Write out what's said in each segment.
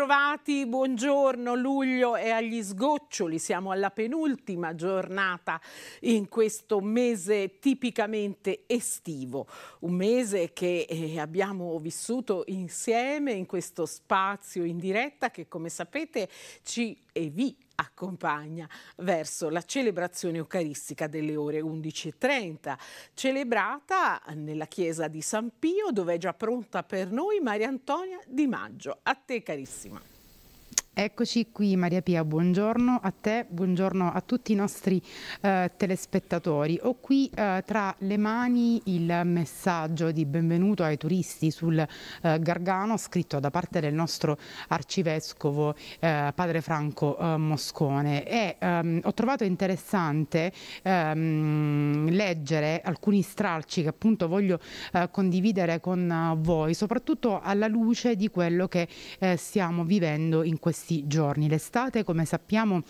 Bentrovati, buongiorno. Luglio è agli sgoccioli, siamo alla penultima giornata in questo mese tipicamente estivo, un mese che eh, abbiamo vissuto insieme in questo spazio in diretta che come sapete ci e vi accompagna verso la celebrazione eucaristica delle ore 11.30, celebrata nella chiesa di San Pio, dove è già pronta per noi Maria Antonia Di Maggio. A te carissima. Eccoci qui Maria Pia, buongiorno a te, buongiorno a tutti i nostri eh, telespettatori. Ho qui eh, tra le mani il messaggio di benvenuto ai turisti sul eh, Gargano scritto da parte del nostro arcivescovo eh, padre Franco eh, Moscone e ehm, ho trovato interessante ehm, leggere alcuni stralci che appunto voglio eh, condividere con voi, soprattutto alla luce di quello che stiamo vivendo in questi questi giorni. L'estate, come sappiamo,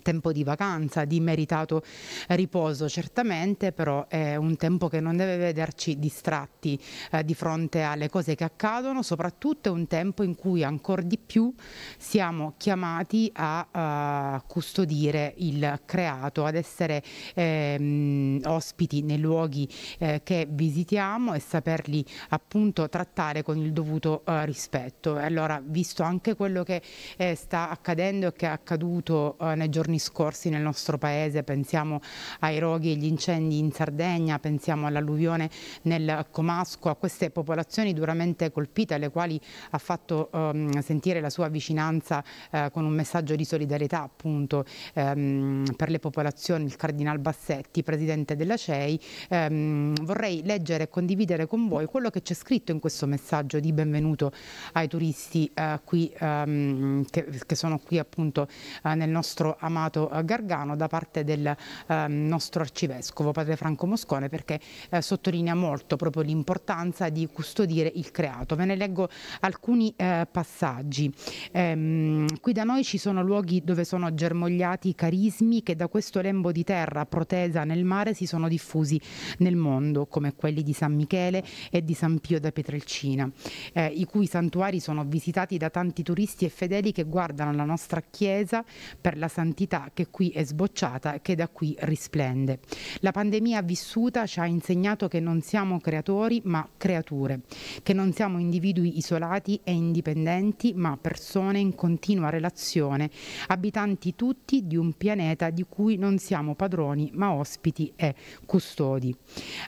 tempo di vacanza, di meritato riposo certamente, però è un tempo che non deve vederci distratti eh, di fronte alle cose che accadono, soprattutto è un tempo in cui ancora di più siamo chiamati a uh, custodire il creato, ad essere eh, ospiti nei luoghi eh, che visitiamo e saperli appunto trattare con il dovuto uh, rispetto. Allora, visto anche quello che eh, sta accadendo e che è accaduto nei giorni giorni scorsi nel nostro paese, pensiamo ai roghi e agli incendi in Sardegna, pensiamo all'alluvione nel Comasco, a queste popolazioni duramente colpite alle quali ha fatto ehm, sentire la sua vicinanza eh, con un messaggio di solidarietà appunto ehm, per le popolazioni il Cardinal Bassetti, presidente della CEI. Ehm, vorrei leggere e condividere con voi quello che c'è scritto in questo messaggio di benvenuto ai turisti eh, qui, ehm, che, che, sono qui appunto eh, nel nostro Amato eh, Gargano da parte del ehm, nostro arcivescovo, padre Franco Moscone, perché eh, sottolinea molto proprio l'importanza di custodire il creato. Ve ne leggo alcuni eh, passaggi. Ehm, qui da noi ci sono luoghi dove sono germogliati i carismi che da questo lembo di terra protesa nel mare si sono diffusi nel mondo, come quelli di San Michele e di San Pio da Pietrelcina, i cui santuari sono visitati da tanti turisti e fedeli che guardano la nostra chiesa per la santità quantità che qui è sbocciata e che da qui risplende. La pandemia vissuta ci ha insegnato che non siamo creatori ma creature, che non siamo individui isolati e indipendenti ma persone in continua relazione, abitanti tutti di un pianeta di cui non siamo padroni ma ospiti e custodi.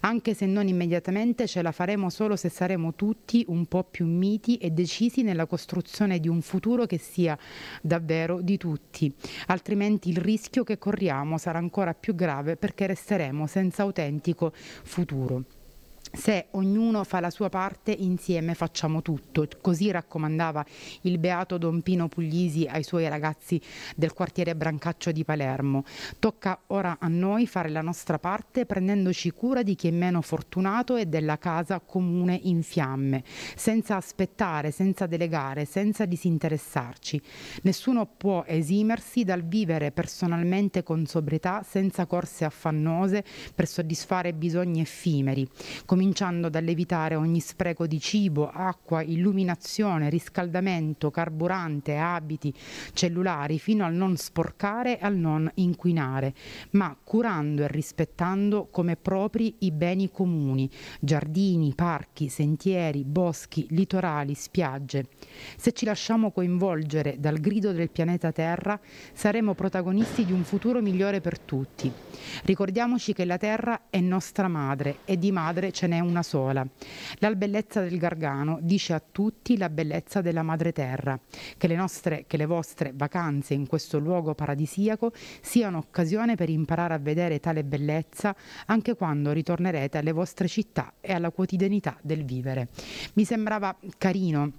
Anche se non immediatamente ce la faremo solo se saremo tutti un po' più miti e decisi nella costruzione di un futuro che sia davvero di tutti. Altrimenti altrimenti il rischio che corriamo sarà ancora più grave perché resteremo senza autentico futuro se ognuno fa la sua parte, insieme facciamo tutto. Così raccomandava il beato Don Pino Puglisi ai suoi ragazzi del quartiere Brancaccio di Palermo. Tocca ora a noi fare la nostra parte prendendoci cura di chi è meno fortunato e della casa comune in fiamme, senza aspettare, senza delegare, senza disinteressarci. Nessuno può esimersi dal vivere personalmente con sobrietà, senza corse affannose per soddisfare bisogni effimeri. Comin cominciando dall'evitare ogni spreco di cibo, acqua, illuminazione, riscaldamento, carburante, abiti, cellulari, fino al non sporcare e al non inquinare, ma curando e rispettando come propri i beni comuni, giardini, parchi, sentieri, boschi, litorali, spiagge. Se ci lasciamo coinvolgere dal grido del pianeta Terra, saremo protagonisti di un futuro migliore per tutti. Ricordiamoci che la Terra è nostra madre e di madre ce n'è n'è una sola. La bellezza del Gargano dice a tutti la bellezza della madre terra, che le, nostre, che le vostre vacanze in questo luogo paradisiaco siano occasione per imparare a vedere tale bellezza anche quando ritornerete alle vostre città e alla quotidianità del vivere. Mi sembrava carino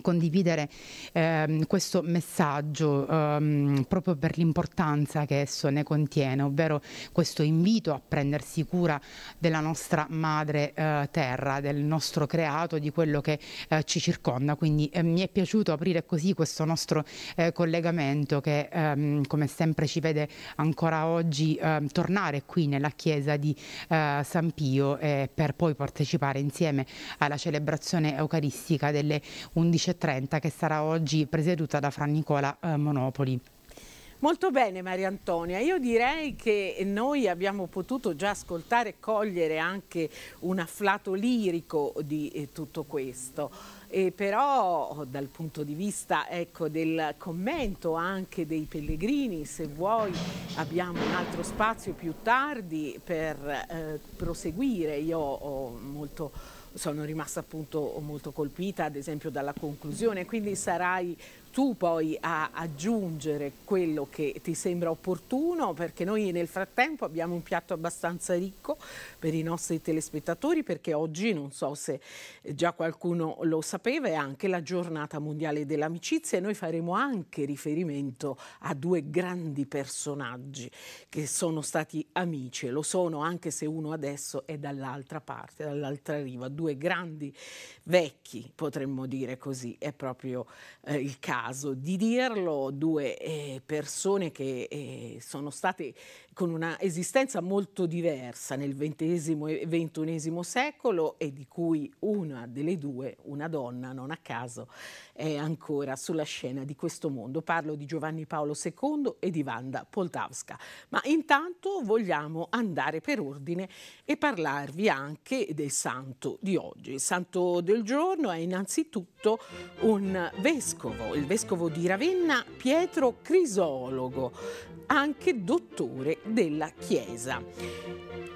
condividere ehm, questo messaggio ehm, proprio per l'importanza che esso ne contiene, ovvero questo invito a prendersi cura della nostra madre eh, terra, del nostro creato, di quello che eh, ci circonda. Quindi eh, mi è piaciuto aprire così questo nostro eh, collegamento che ehm, come sempre ci vede ancora oggi ehm, tornare qui nella chiesa di eh, San Pio eh, per poi partecipare insieme alla celebrazione eucaristica delle 11 16.30 che sarà oggi presieduta da Fra Nicola eh, Monopoli. Molto bene Maria Antonia, io direi che noi abbiamo potuto già ascoltare e cogliere anche un afflato lirico di eh, tutto questo. E però dal punto di vista ecco, del commento anche dei pellegrini, se vuoi abbiamo un altro spazio più tardi per eh, proseguire, io ho molto sono rimasta appunto molto colpita ad esempio dalla conclusione, quindi sarai tu poi a aggiungere quello che ti sembra opportuno perché noi nel frattempo abbiamo un piatto abbastanza ricco per i nostri telespettatori perché oggi non so se già qualcuno lo sapeva è anche la giornata mondiale dell'amicizia e noi faremo anche riferimento a due grandi personaggi che sono stati amici e lo sono anche se uno adesso è dall'altra parte, dall'altra riva, due grandi vecchi potremmo dire così, è proprio eh, il caso caso di dirlo due eh, persone che eh, sono state con una esistenza molto diversa nel XX e XXI secolo e di cui una delle due, una donna, non a caso, è ancora sulla scena di questo mondo. Parlo di Giovanni Paolo II e di Wanda Poltavska. Ma intanto vogliamo andare per ordine e parlarvi anche del santo di oggi. Il santo del giorno è innanzitutto un vescovo, il vescovo di Ravenna Pietro Crisologo, anche dottore della Chiesa.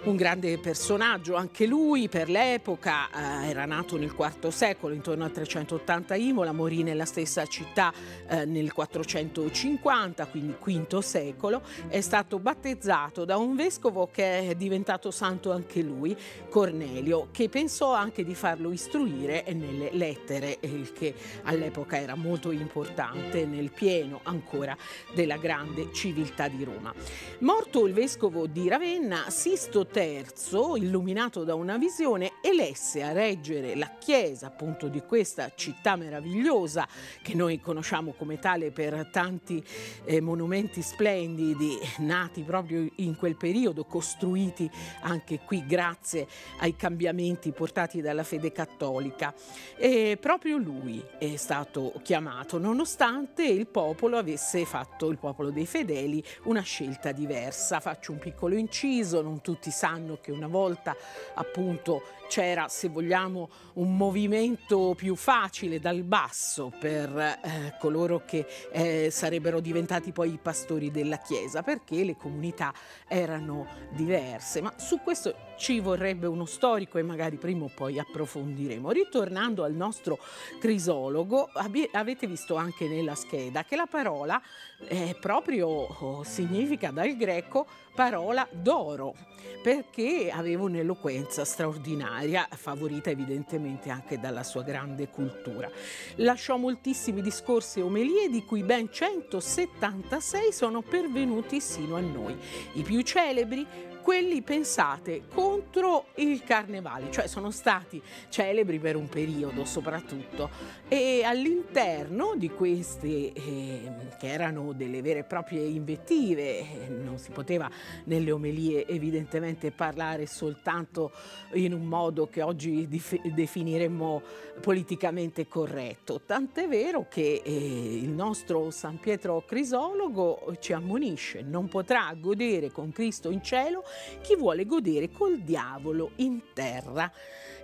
Un grande personaggio anche lui per l'epoca, eh, era nato nel IV secolo, intorno al 380 Imola, morì nella stessa città eh, nel 450, quindi V secolo, è stato battezzato da un vescovo che è diventato santo anche lui, Cornelio, che pensò anche di farlo istruire nelle lettere, eh, il che all'epoca era molto importante nel pieno ancora della grande civiltà di Roma. Morto Intanto il vescovo di Ravenna, Sisto III, illuminato da una visione, elesse a reggere la chiesa appunto di questa città meravigliosa che noi conosciamo come tale per tanti eh, monumenti splendidi nati proprio in quel periodo, costruiti anche qui grazie ai cambiamenti portati dalla fede cattolica. E proprio lui è stato chiamato, nonostante il popolo avesse fatto, il popolo dei fedeli, una scelta diversa faccio un piccolo inciso, non tutti sanno che una volta appunto c'era, se vogliamo, un movimento più facile dal basso per eh, coloro che eh, sarebbero diventati poi i pastori della Chiesa, perché le comunità erano diverse. Ma su questo ci vorrebbe uno storico e magari prima o poi approfondiremo. Ritornando al nostro crisologo, avete visto anche nella scheda che la parola eh, proprio oh, significa dal greco parola d'oro perché aveva un'eloquenza straordinaria, favorita evidentemente anche dalla sua grande cultura. Lasciò moltissimi discorsi e omelie, di cui ben 176 sono pervenuti sino a noi. I più celebri quelli pensate contro il carnevale, cioè sono stati celebri per un periodo soprattutto e all'interno di queste eh, che erano delle vere e proprie invettive, eh, non si poteva nelle omelie evidentemente parlare soltanto in un modo che oggi definiremmo politicamente corretto, tant'è vero che eh, il nostro San Pietro Crisologo ci ammonisce, non potrà godere con Cristo in cielo chi vuole godere col diavolo in terra.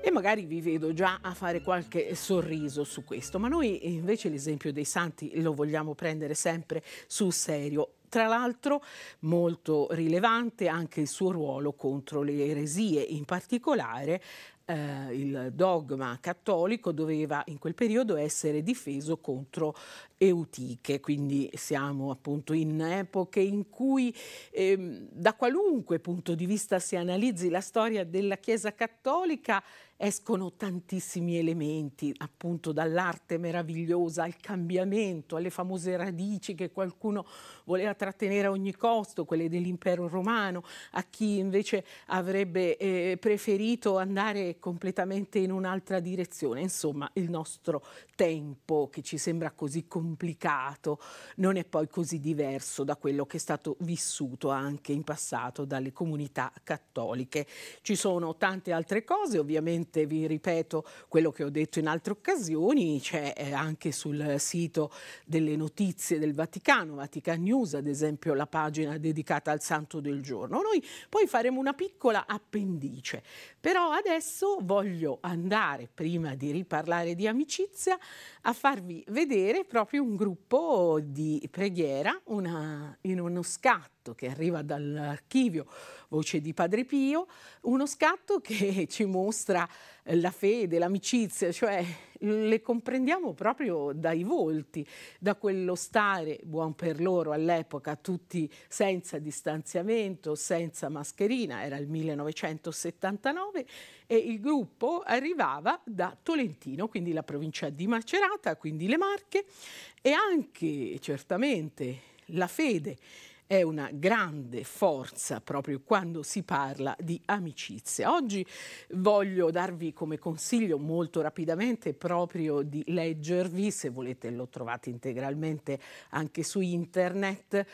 E magari vi vedo già a fare qualche sorriso su questo, ma noi invece l'esempio dei santi lo vogliamo prendere sempre sul serio tra l'altro molto rilevante anche il suo ruolo contro le eresie, in particolare eh, il dogma cattolico doveva in quel periodo essere difeso contro eutiche, quindi siamo appunto in epoche in cui eh, da qualunque punto di vista si analizzi la storia della Chiesa cattolica escono tantissimi elementi, appunto dall'arte meravigliosa al cambiamento, alle famose radici che qualcuno voleva trattenere a ogni costo, quelle dell'impero romano, a chi invece avrebbe eh, preferito andare completamente in un'altra direzione. Insomma, il nostro tempo, che ci sembra così complicato, non è poi così diverso da quello che è stato vissuto anche in passato dalle comunità cattoliche. Ci sono tante altre cose, ovviamente vi ripeto quello che ho detto in altre occasioni, c'è eh, anche sul sito delle notizie del Vaticano, Vatican News ad esempio la pagina dedicata al Santo del Giorno. Noi poi faremo una piccola appendice, però adesso adesso voglio andare, prima di riparlare di amicizia, a farvi vedere proprio un gruppo di preghiera una, in uno scatto che arriva dall'archivio Voce di Padre Pio, uno scatto che ci mostra la fede, l'amicizia, cioè le comprendiamo proprio dai volti, da quello stare, buon per loro all'epoca, tutti senza distanziamento, senza mascherina, era il 1979, e il gruppo arrivava da Tolentino, quindi la provincia di Macerata, quindi le Marche, e anche certamente la fede è una grande forza proprio quando si parla di amicizia. Oggi voglio darvi come consiglio molto rapidamente proprio di leggervi, se volete lo trovate integralmente anche su internet,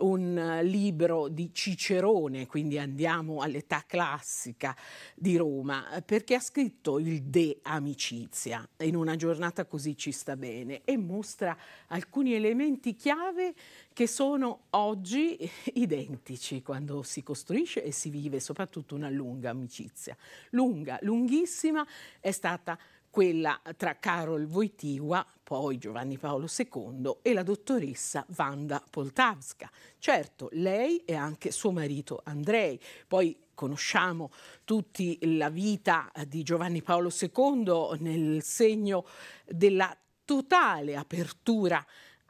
un libro di Cicerone, quindi andiamo all'età classica di Roma, perché ha scritto il De Amicizia. In una giornata così ci sta bene e mostra alcuni elementi chiave che sono oggi identici quando si costruisce e si vive soprattutto una lunga amicizia. Lunga, lunghissima è stata quella tra Karol Wojtyła, poi Giovanni Paolo II, e la dottoressa Wanda Poltavska. Certo, lei e anche suo marito Andrei, poi conosciamo tutti la vita di Giovanni Paolo II nel segno della totale apertura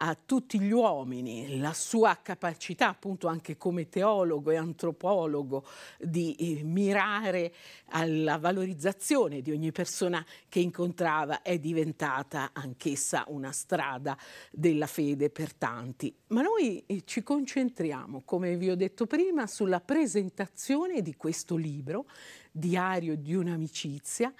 a tutti gli uomini la sua capacità, appunto anche come teologo e antropologo, di eh, mirare alla valorizzazione di ogni persona che incontrava è diventata anch'essa una strada della fede per tanti. Ma noi eh, ci concentriamo, come vi ho detto prima, sulla presentazione di questo libro, Diario di un'amicizia,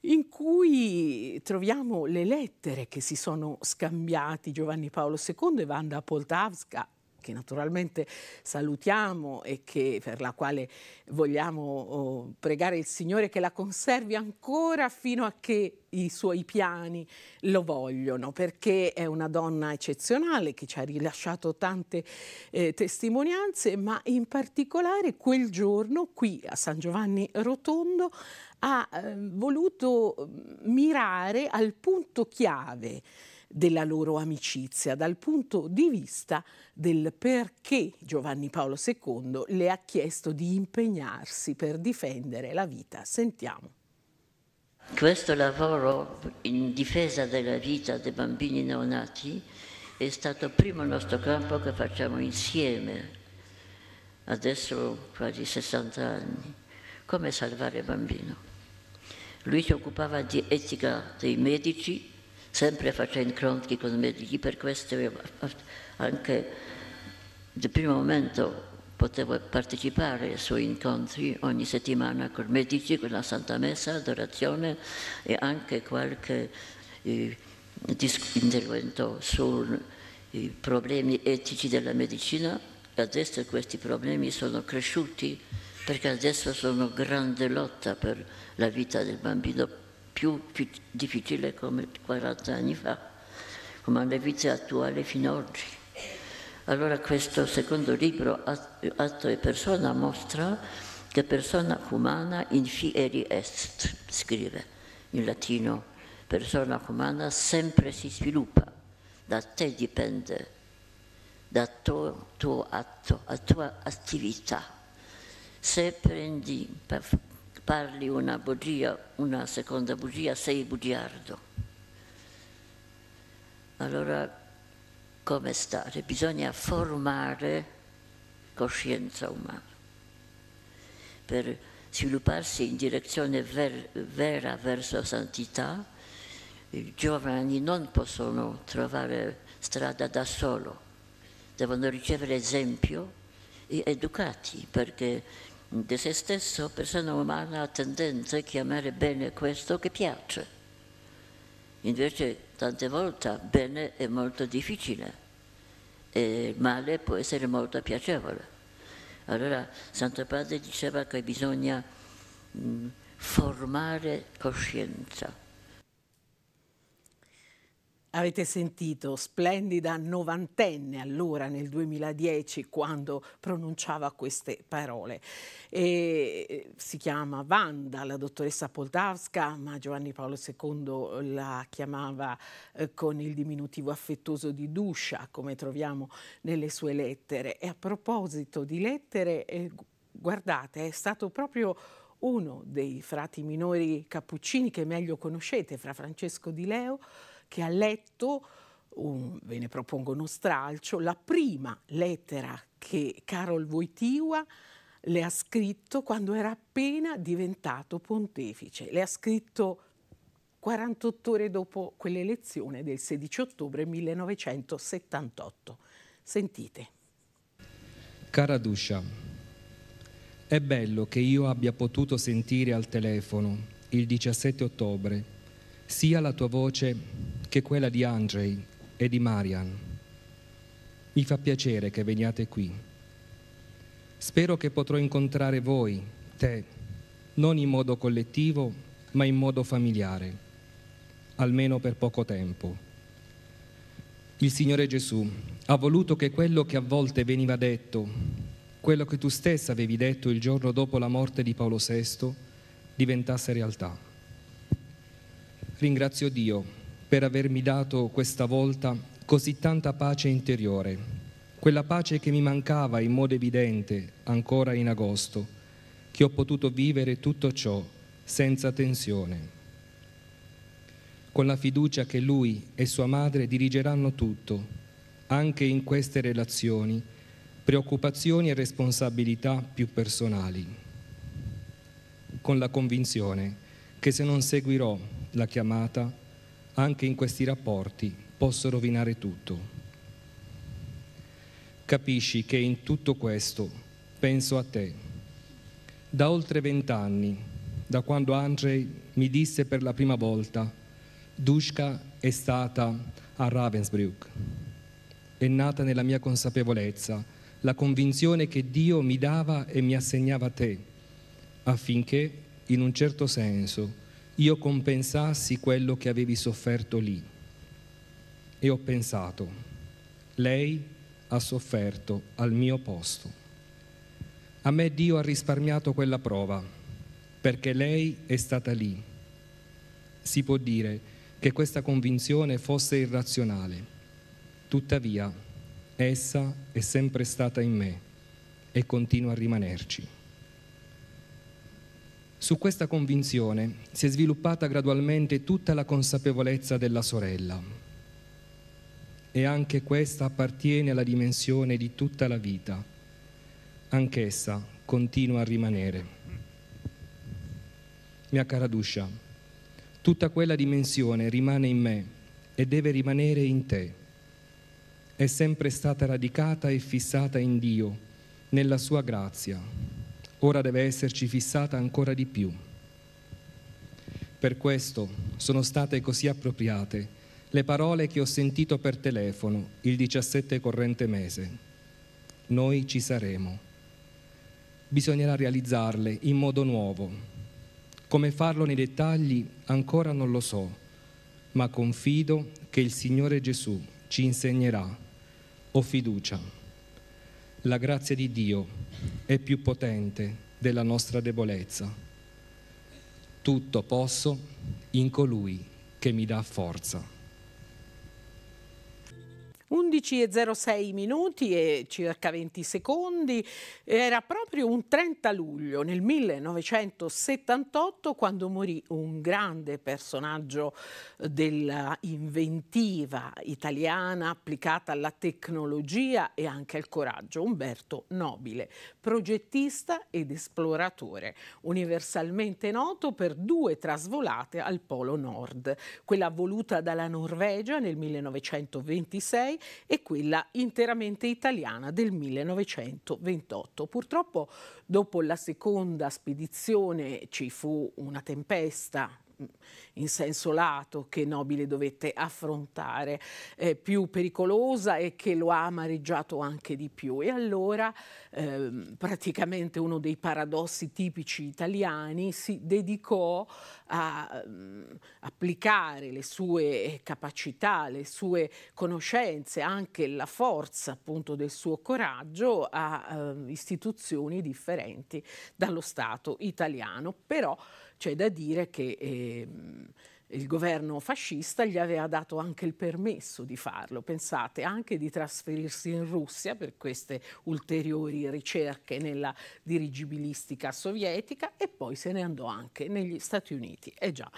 in cui troviamo le lettere che si sono scambiati Giovanni Paolo II e Wanda Poltavska che naturalmente salutiamo e che, per la quale vogliamo oh, pregare il Signore che la conservi ancora fino a che i suoi piani lo vogliono, perché è una donna eccezionale che ci ha rilasciato tante eh, testimonianze, ma in particolare quel giorno qui a San Giovanni Rotondo ha eh, voluto mm, mirare al punto chiave della loro amicizia dal punto di vista del perché Giovanni Paolo II le ha chiesto di impegnarsi per difendere la vita. Sentiamo. Questo lavoro in difesa della vita dei bambini neonati è stato il primo nostro campo che facciamo insieme, adesso quasi 60 anni. Come salvare il bambino? Lui si occupava di etica dei medici sempre facendo incontri con medici, per questo io anche dal primo momento potevo partecipare ai suoi incontri ogni settimana con medici, con la Santa Messa, adorazione e anche qualche eh, intervento sui problemi etici della medicina. Adesso questi problemi sono cresciuti perché adesso sono grande lotta per la vita del bambino più, più difficile come 40 anni fa, come le vite attuali fino ad oggi. Allora questo secondo libro, Atto e persona, mostra che persona umana in fieri est, scrive in latino, persona umana sempre si sviluppa, da te dipende, da tuo, tuo atto, la tua attività. Se prendi, parli una bugia, una seconda bugia, sei bugiardo. Allora, come stare? Bisogna formare coscienza umana per svilupparsi in direzione ver vera verso santità. I giovani non possono trovare strada da solo, devono ricevere esempio e educati perché di se stesso, persona umana ha tendenza a chiamare bene questo che piace. Invece tante volte bene è molto difficile e male può essere molto piacevole. Allora Santo Padre diceva che bisogna mh, mm, formare coscienza Avete sentito, splendida novantenne allora nel 2010 quando pronunciava queste parole. E eh, si chiama Wanda, la dottoressa Poltavska, ma Giovanni Paolo II eh, la chiamava eh, con il diminutivo affettuoso di Duscia, come troviamo nelle sue lettere. E a proposito di lettere, eh, guardate, è stato proprio uno dei frati minori cappuccini che meglio conoscete, fra Francesco di Leo, che ha letto, un, ve ne propongo uno stralcio, la prima lettera che Carol Wojtyła le ha scritto quando era appena diventato pontefice. Le ha scritto 48 ore dopo quell'elezione del 16 ottobre 1978. Sentite. Cara Duscia, è bello che io abbia potuto sentire al telefono il 17 ottobre sia la tua voce che quella di Andrei e di Marian. Mi fa piacere che veniate qui. Spero che potrò incontrare voi, te, non in modo collettivo, ma in modo familiare, almeno per poco tempo. Il Signore Gesù ha voluto che quello che a volte veniva detto, quello che tu stessa avevi detto il giorno dopo la morte di Paolo VI, diventasse realtà. Ringrazio Dio per avermi dato questa volta così tanta pace interiore, quella pace che mi mancava in modo evidente ancora in agosto, che ho potuto vivere tutto ciò senza tensione, con la fiducia che lui e sua madre dirigeranno tutto, anche in queste relazioni, preoccupazioni e responsabilità più personali, con la convinzione che se non seguirò la chiamata, anche in questi rapporti posso rovinare tutto. Capisci che in tutto questo penso a te. Da oltre vent'anni, da quando Andrzej mi disse per la prima volta, Dushka è stata a Ravensbrück. È nata nella mia consapevolezza la convinzione che Dio mi dava e mi assegnava a te, affinché, in un certo senso, io compensassi quello che avevi sofferto lì. E ho pensato, lei ha sofferto al mio posto. A me Dio ha risparmiato quella prova, perché lei è stata lì. Si può dire che questa convinzione fosse irrazionale. Tuttavia, essa è sempre stata in me e continua a rimanerci. Su questa convinzione si è sviluppata gradualmente tutta la consapevolezza della sorella. E anche questa appartiene alla dimensione di tutta la vita. Anch'essa continua a rimanere. Mia cara Duscia, tutta quella dimensione rimane in me e deve rimanere in te è sempre stata radicata e fissata in Dio, nella sua grazia, ora deve esserci fissata ancora di più. Per questo sono state così appropriate le parole che ho sentito per telefono il 17 corrente mese. Noi ci saremo. Bisognerà realizzarle in modo nuovo. Come farlo nei dettagli ancora non lo so, ma confido che il Signore Gesù ci insegnerà. Ho fiducia la grazia di Dio è più potente della nostra debolezza. Tutto posso in colui che mi dà forza. 11.06 minuti e circa 20 secondi. Era proprio un 30 luglio nel 1978 quando morì un grande personaggio dell'inventiva italiana applicata alla tecnologia e anche al coraggio, Umberto Nobile, progettista ed esploratore, universalmente noto per due trasvolate al Polo Nord, quella voluta dalla Norvegia nel 1926 e quella interamente italiana del 1928. Purtroppo dopo la seconda spedizione ci fu una tempesta in senso lato che Nobile dovette affrontare, eh, più pericolosa e che lo ha amareggiato anche di più. E allora eh, praticamente uno dei paradossi tipici italiani si dedicò a mh, ehm, applicare le sue capacità, le sue conoscenze, anche la forza appunto del suo coraggio a eh, istituzioni differenti dallo Stato italiano. Però c'è da dire che... Eh, il governo fascista gli aveva dato anche il permesso di farlo, pensate anche di trasferirsi in Russia per queste ulteriori ricerche nella dirigibilistica sovietica e poi se ne andò anche negli Stati Uniti. E già,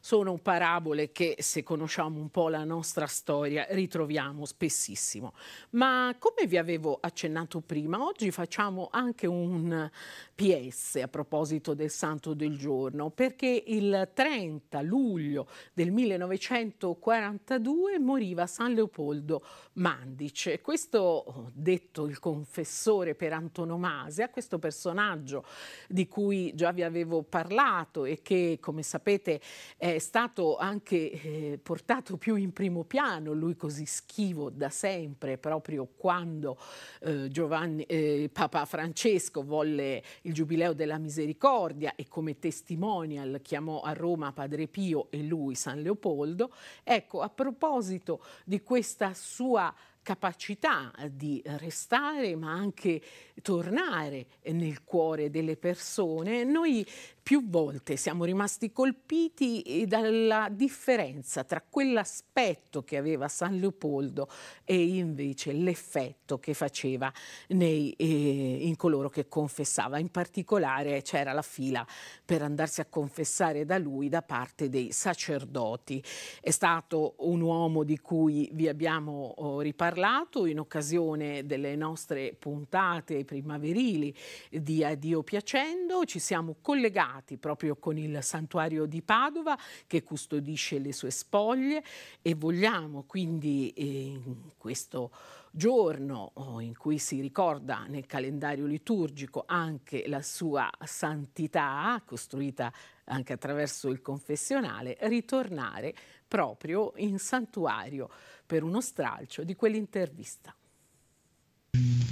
sono parabole che se conosciamo un po' la nostra storia ritroviamo spessissimo. Ma come vi avevo accennato prima, oggi facciamo anche un PS a proposito del Santo del Giorno, perché il 30 luglio luglio del 1942 moriva San Leopoldo, Mandice. Questo, oh, detto il confessore per antonomasia, questo personaggio di cui già vi avevo parlato e che, come sapete, è stato anche eh, portato più in primo piano, lui così schivo da sempre, proprio quando eh, Giovanni, eh, Papa Francesco volle il Giubileo della Misericordia e come testimonial chiamò a Roma Padre Pio e lui San Leopoldo. Ecco, a proposito di questa sua capacità di restare ma anche tornare nel cuore delle persone, noi più volte siamo rimasti colpiti dalla differenza tra quell'aspetto che aveva San Leopoldo e invece l'effetto che faceva nei, eh, in coloro che confessava. In particolare c'era la fila per andarsi a confessare da lui da parte dei sacerdoti. È stato un uomo di cui vi abbiamo oh, riparlato in occasione delle nostre puntate primaverili di Addio Piacendo. Ci siamo collegati legati proprio con il santuario di Padova che custodisce le sue spoglie e vogliamo quindi eh, in questo giorno oh, in cui si ricorda nel calendario liturgico anche la sua santità costruita anche attraverso il confessionale, ritornare proprio in santuario per uno stralcio di quell'intervista.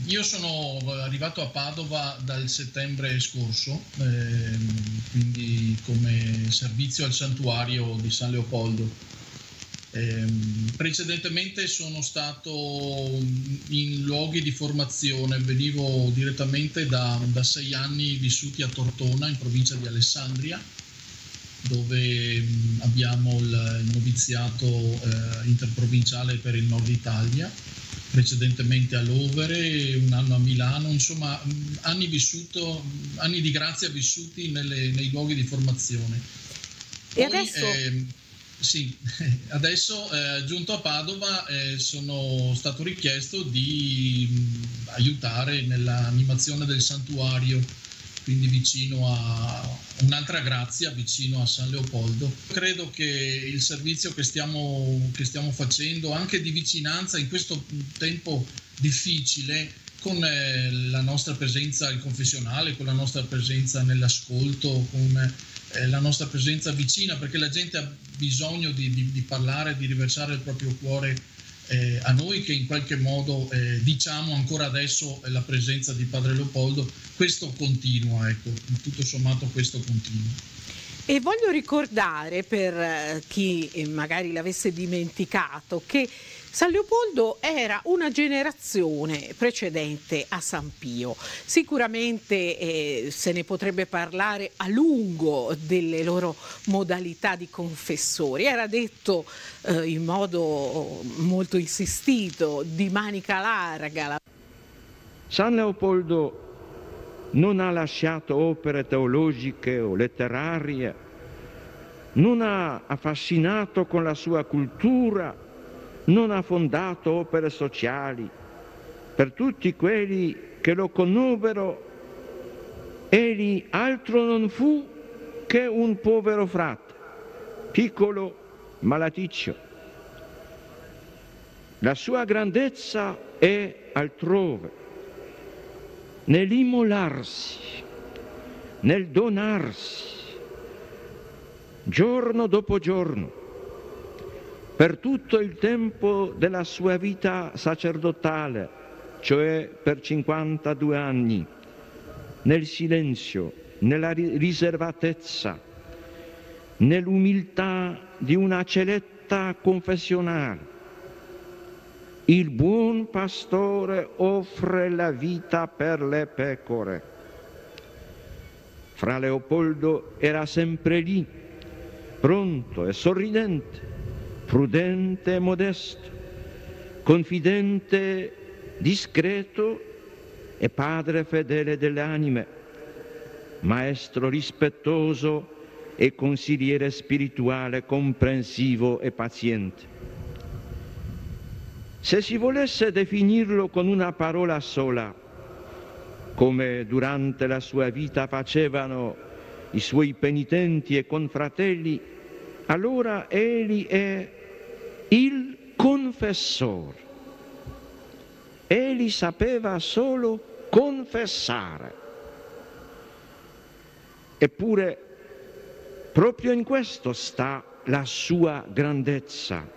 Io sono eh, arrivato a Padova dal settembre scorso, ehm, quindi come servizio al santuario di San Leopoldo. Ehm, precedentemente sono stato in luoghi di formazione, venivo direttamente da, da sei anni vissuti a Tortona, in provincia di Alessandria, dove ehm, abbiamo il, noviziato eh, interprovinciale per il nord Italia precedentemente a Lovere, un anno a Milano, insomma anni, vissuto, anni di grazia vissuti nelle, nei luoghi di formazione. Poi, e adesso? Eh, sì, adesso eh, giunto a Padova eh, sono stato richiesto di mh, aiutare nell'animazione del santuario quindi vicino a un'altra grazia, vicino a San Leopoldo. Credo che il servizio che stiamo, che stiamo facendo, anche di vicinanza in questo tempo difficile, con eh, la nostra presenza al confessionale, con la nostra presenza nell'ascolto, con eh, la nostra presenza vicina, perché la gente ha bisogno di, di, di parlare, di riversare il proprio cuore eh, a noi che in qualche modo eh, diciamo ancora adesso eh, la presenza di Padre Leopoldo questo continua, ecco, tutto sommato questo continua. E voglio ricordare per eh, chi eh, magari l'avesse dimenticato che San Leopoldo era una generazione precedente a San Pio. Sicuramente eh, se ne potrebbe parlare a lungo delle loro modalità di confessori. Era detto eh, in modo molto insistito, di manica larga. San Leopoldo non ha lasciato opere teologiche o letterarie, non ha affascinato con la sua cultura, non ha fondato opere sociali. Per tutti quelli che lo conobbero, egli altro non fu che un povero frate, piccolo, malaticcio. La sua grandezza è altrove nell'immolarsi, nel donarsi, giorno dopo giorno, per tutto il tempo della sua vita sacerdotale, cioè per 52 anni, nel silenzio, nella riservatezza, nell'umiltà di una celetta confessionale, il buon pastore offre la vita per le pecore. Fra Leopoldo era sempre lì, pronto e sorridente, prudente e modesto, confidente, discreto e padre fedele delle anime, maestro rispettoso e consigliere spirituale comprensivo e paziente. Se si volesse definirlo con una parola sola, come durante la sua vita facevano i suoi penitenti e confratelli, allora egli è il confessore. Egli sapeva solo confessare. Eppure proprio in questo sta la sua grandezza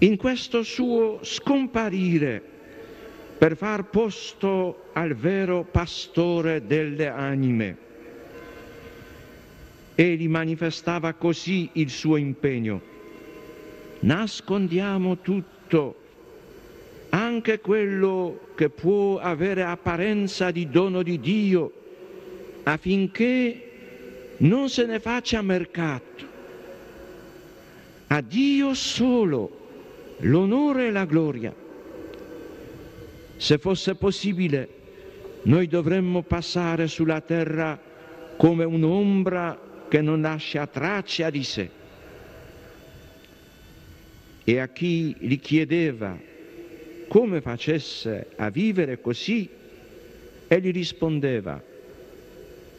in questo suo scomparire per far posto al vero pastore delle anime. Egli manifestava così il suo impegno. Nascondiamo tutto, anche quello che può avere apparenza di dono di Dio, affinché non se ne faccia mercato. A Dio solo l'onore e la gloria. Se fosse possibile, noi dovremmo passare sulla terra come un'ombra che non lascia traccia di sé. E a chi gli chiedeva come facesse a vivere così, egli rispondeva,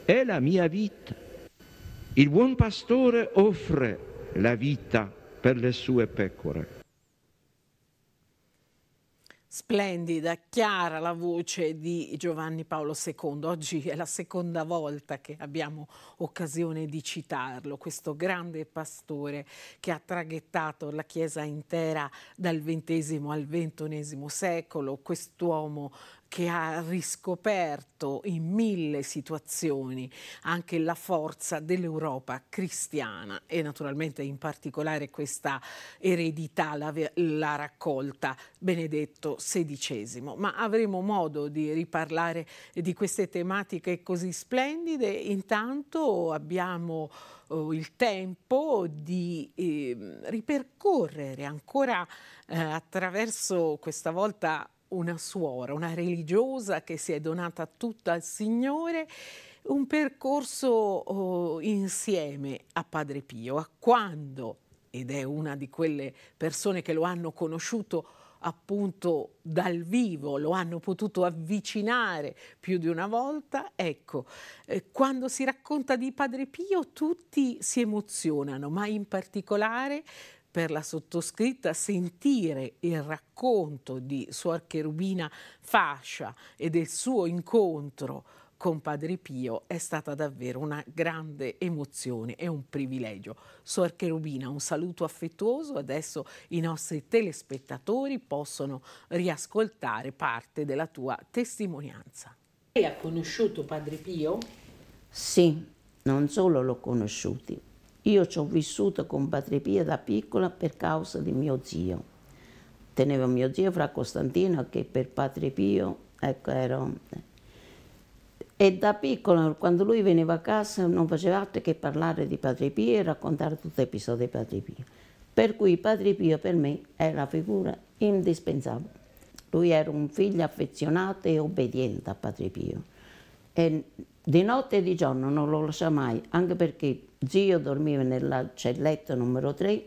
è la mia vita. Il buon pastore offre la vita per le sue pecore. Splendida, chiara la voce di Giovanni Paolo II. Oggi è la seconda volta che abbiamo occasione di citarlo, questo grande pastore che ha traghettato la Chiesa intera dal XX al XXI secolo, quest'uomo che ha riscoperto in mille situazioni anche la forza dell'Europa cristiana e naturalmente in particolare questa eredità l'ha raccolta Benedetto XVI. Ma avremo modo di riparlare di queste tematiche così splendide. Intanto abbiamo oh, il tempo di eh, ripercorrere ancora eh, attraverso questa volta una suora, una religiosa che si è donata tutta al Signore un percorso oh, insieme a Padre Pio, a quando, ed è una di quelle persone che lo hanno conosciuto appunto dal vivo, lo hanno potuto avvicinare più di una volta, ecco, eh, quando si racconta di Padre Pio tutti si emozionano, ma in particolare per la sottoscritta sentire il racconto di Suor Cherubina Fascia e del suo incontro con Padre Pio è stata davvero una grande emozione e un privilegio. Suor Cherubina, un saluto affettuoso. Adesso i nostri telespettatori possono riascoltare parte della tua testimonianza. Lei ha conosciuto Padre Pio? Sì, non solo l'ho conosciuto, io ci ho vissuto con Padre Pio da piccola per causa di mio zio. Tenevo mio zio fra Costantino che per Padre Pio ecco, era... E da piccola, quando lui veniva a casa, non faceva altro che parlare di Padre Pio e raccontare tutti gli episodi di Padre Pio. Per cui Padre Pio per me è la figura indispensabile. Lui era un figlio affezionato e obbediente a Padre Pio. E di notte e di giorno non lo lascia mai, anche perché Zio dormiva nella celletta numero 3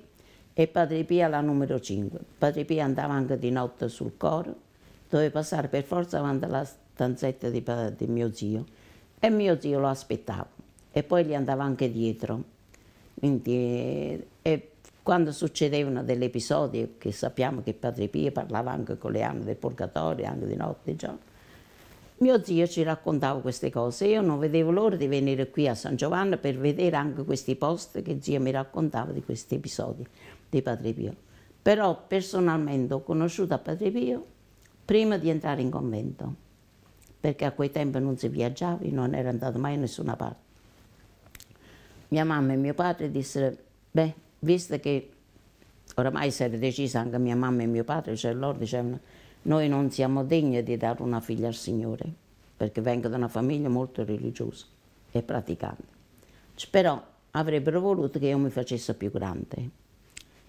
e Padre Pia la numero 5. Padre Pia andava anche di notte sul coro, doveva passare per forza davanti alla stanzetta di, di mio zio e mio zio lo aspettava e poi gli andava anche dietro. Quindi, e quando succedevano degli episodi, che sappiamo che Padre Pia parlava anche con le anime del purgatorio, anche di notte, giorno, mio zio ci raccontava queste cose io non vedevo l'ora di venire qui a San Giovanni per vedere anche questi post che zio mi raccontava di questi episodi di Padre Pio. Però personalmente ho conosciuto a Padre Pio prima di entrare in convento, perché a quei tempi non si viaggiava, non era andato mai a nessuna parte. Mia mamma e mio padre dissero, beh, visto che oramai si era decisa anche mia mamma e mio padre, cioè loro dicevano noi non siamo degni di dare una figlia al Signore, perché vengo da una famiglia molto religiosa e praticante. Però avrebbero voluto che io mi facessi più grande.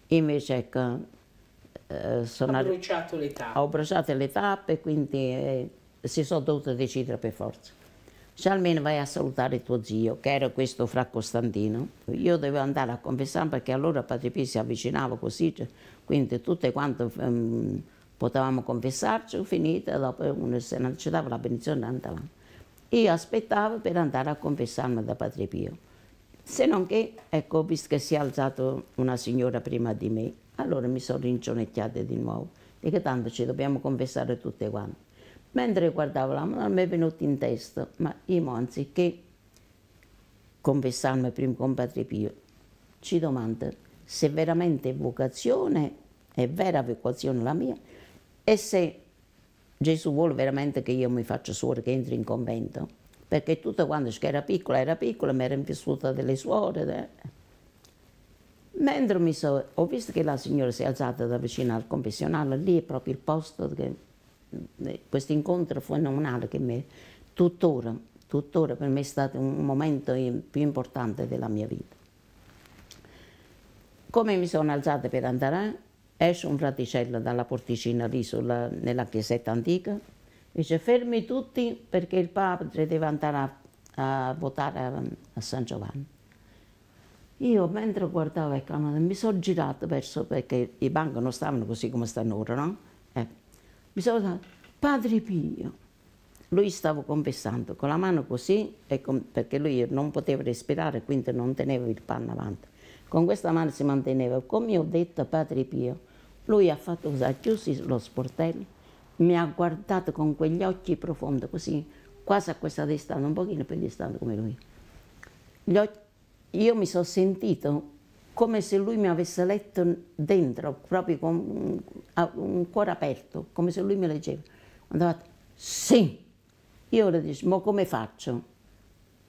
Invece ecco, eh, sono bruciato le tappe. Ho bruciato le tappe quindi eh, si sono dovuta decidere per forza. Cioè almeno vai a salutare tuo zio, che era questo fra Costantino. Io dovevo andare a confessare perché allora Padre Pio si avvicinava così, cioè, quindi tutte quante... Um, potevamo confessarci, finita, dopo uno se non ci dava la benedizione andavamo. Io aspettavo per andare a confessarmi da Padre Pio. Se non che, ecco, visto che si è alzata una signora prima di me, allora mi sono rincionecchiata di nuovo, perché tanto ci dobbiamo confessare tutte quante. Mentre guardavo la mano, mi è venuto in testa, ma io anziché confessarmi prima con Padre Pio, ci domando se veramente è vocazione, è vera vocazione la mia, e se Gesù vuole veramente che io mi faccia suore, che entri in convento, perché tutto quando era piccola, era piccola, mi era vissuta delle suore. Eh. Mentre so, ho visto che la signora si è alzata da vicino al confessionale, lì è proprio il posto, eh, questo incontro fenomenale che mi, tuttora, tuttora per me è stato un momento più importante della mia vita. Come mi sono alzata per andare Esce un fraticello dalla porticina lì sulla, nella chiesetta antica, dice fermi tutti perché il padre deve andare a, a votare a, a, San Giovanni. Io mentre guardavo il ecco, canale mi sono girato verso, perché i banchi non stavano così come stanno ora, no? Eh, mi sono detto, padre Pio, lui stava confessando con la mano così, con, perché lui non poteva respirare, quindi non teneva il panno avanti. Con questa mano si manteneva, come ho detto a padre Pio, lui ha fatto così, ha chiuso lo sportello, mi ha guardato con quegli occhi profondi, così quasi a questa distanza, un pochino più distante come lui. io mi sono sentito come se lui mi avesse letto dentro, proprio con un, cuore aperto, come se lui mi leggeva. Andava, sì, io le dico, ma come faccio?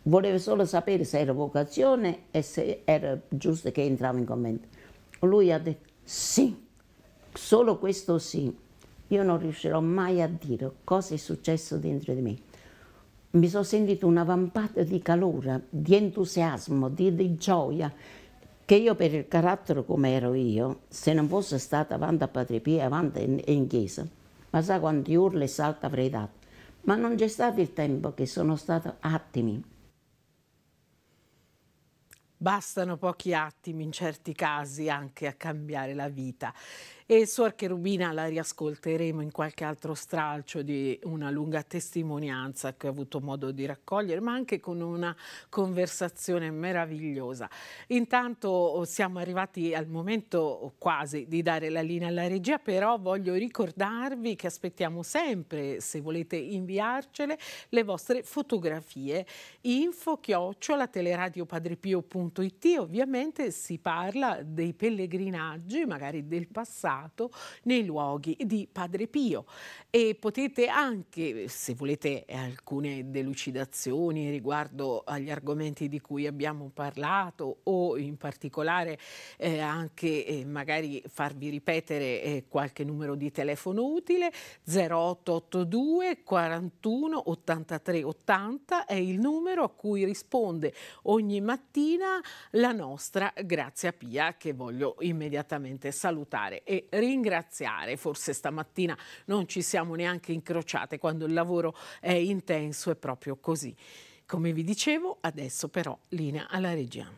Volevo solo sapere se era vocazione e se era giusto che entravo in convento. Lui ha detto, sì. Solo questo sì, io non riuscirò mai a dire cosa è successo dentro di me. Mi sono sentito una vampata di calore, di entusiasmo, di, di gioia, che io per il carattere come ero io, se non fosse stata avanti a Padre Pio, avanti in, in chiesa, ma sa quanti urli e salti avrei dato. Ma non c'è stato il tempo che sono stato attimi. Bastano pochi attimi in certi casi anche a cambiare la vita e Suor Cherubina la riascolteremo in qualche altro stralcio di una lunga testimonianza che ho avuto modo di raccogliere, ma anche con una conversazione meravigliosa. Intanto oh, siamo arrivati al momento oh, quasi di dare la linea alla regia, però voglio ricordarvi che aspettiamo sempre, se volete inviarcele, le vostre fotografie. Info chiocciola teleradiopadrepio.it Ovviamente si parla dei pellegrinaggi, magari del passato, passato nei luoghi di Padre Pio e potete anche, se volete alcune delucidazioni riguardo agli argomenti di cui abbiamo parlato o in particolare eh, anche eh, magari farvi ripetere eh, qualche numero di telefono utile 0882 41 83 80 è il numero a cui risponde ogni mattina la nostra Grazia Pia che voglio immediatamente salutare e ringraziare. Forse stamattina non ci siamo neanche incrociate quando il lavoro è intenso, è proprio così. Come vi dicevo, adesso però linea alla regia.